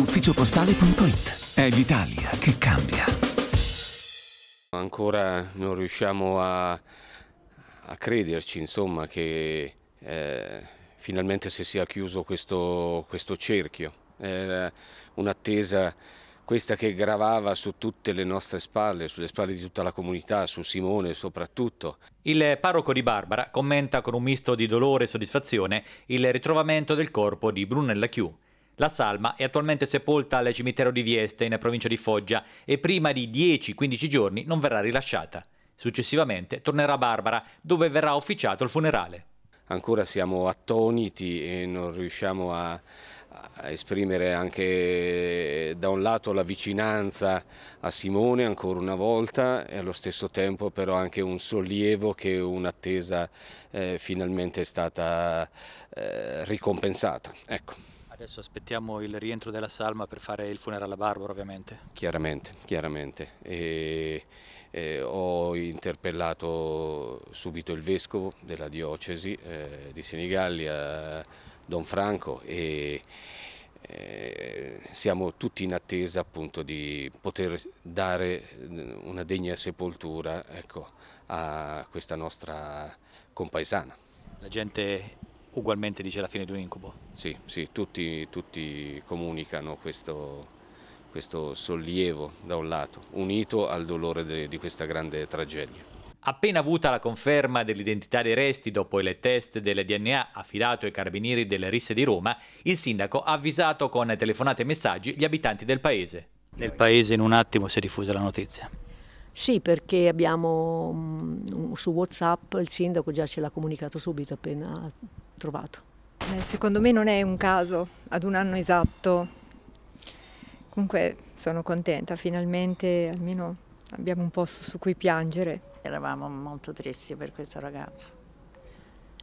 ufficiopostale.it. È l'Italia che cambia. Ancora non riusciamo a, a crederci, insomma, che eh, finalmente si sia chiuso questo, questo cerchio. Era un'attesa questa che gravava su tutte le nostre spalle, sulle spalle di tutta la comunità, su Simone soprattutto. Il parroco di Barbara commenta con un misto di dolore e soddisfazione il ritrovamento del corpo di Brunella Chiù. La salma è attualmente sepolta al cimitero di Vieste, in provincia di Foggia, e prima di 10-15 giorni non verrà rilasciata. Successivamente tornerà a Barbara, dove verrà officiato il funerale. Ancora siamo attoniti e non riusciamo a, a esprimere anche da un lato la vicinanza a Simone ancora una volta e allo stesso tempo però anche un sollievo che un'attesa eh, finalmente è stata eh, ricompensata. Ecco. Adesso aspettiamo il rientro della salma per fare il funerale a Barbara, ovviamente. Chiaramente, chiaramente. E, e ho interpellato subito il vescovo della diocesi eh, di Senigallia, Don Franco, e eh, siamo tutti in attesa appunto di poter dare una degna sepoltura ecco, a questa nostra compaesana. La gente ugualmente dice la fine di un incubo. Sì, sì tutti, tutti, comunicano questo, questo, sollievo da un lato, unito al dolore de, di questa grande tragedia. Appena avuta la conferma dell'identità dei resti dopo le test del DNA affidato ai carabinieri delle risse di Roma, il sindaco ha avvisato con telefonate e messaggi gli abitanti del paese. Nel paese in un attimo si è diffusa la notizia. Sì, perché abbiamo mm, su WhatsApp il sindaco già ce l'ha comunicato subito appena trovato. Eh, secondo me non è un caso ad un anno esatto. Comunque sono contenta, finalmente almeno abbiamo un posto su cui piangere. Eravamo molto tristi per questo ragazzo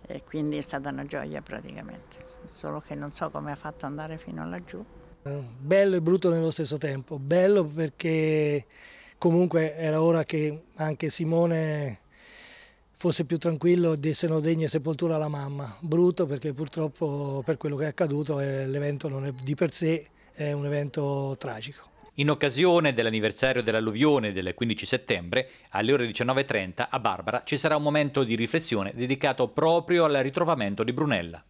e quindi è stata una gioia praticamente, solo che non so come ha fatto andare fino laggiù. Eh, bello e brutto nello stesso tempo, bello perché comunque era ora che anche Simone fosse più tranquillo e dessero degna sepoltura alla mamma. Brutto perché purtroppo per quello che è accaduto eh, l'evento non è di per sé è un evento tragico. In occasione dell'anniversario dell'alluvione del 15 settembre, alle ore 19.30 a Barbara ci sarà un momento di riflessione dedicato proprio al ritrovamento di Brunella.